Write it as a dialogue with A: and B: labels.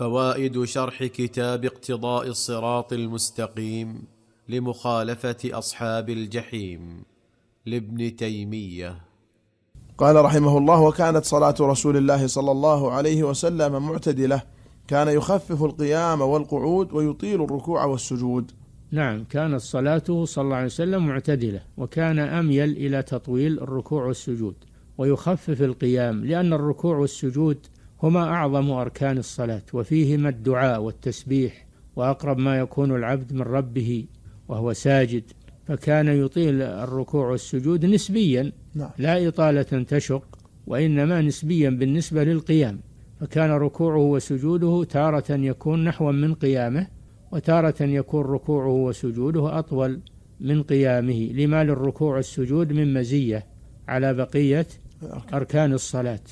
A: فوائد شرح كتاب اقتضاء الصراط المستقيم لمخالفه اصحاب الجحيم لابن تيميه
B: قال رحمه الله وكانت صلاه رسول الله صلى الله عليه وسلم معتدله كان يخفف القيام والقعود ويطيل الركوع والسجود
C: نعم كانت صلاته صلى الله عليه وسلم معتدله وكان اميل الى تطويل الركوع والسجود ويخفف القيام لان الركوع والسجود هما أعظم أركان الصلاة وفيهما الدعاء والتسبيح وأقرب ما يكون العبد من ربه وهو ساجد فكان يطيل الركوع والسجود نسبيا نعم. لا إطالة تشق وإنما نسبيا بالنسبة للقيام فكان ركوعه وسجوده تارة يكون نحوا من قيامه وتارة يكون ركوعه وسجوده أطول من قيامه لما للركوع والسجود من مزية على بقية أركان الصلاة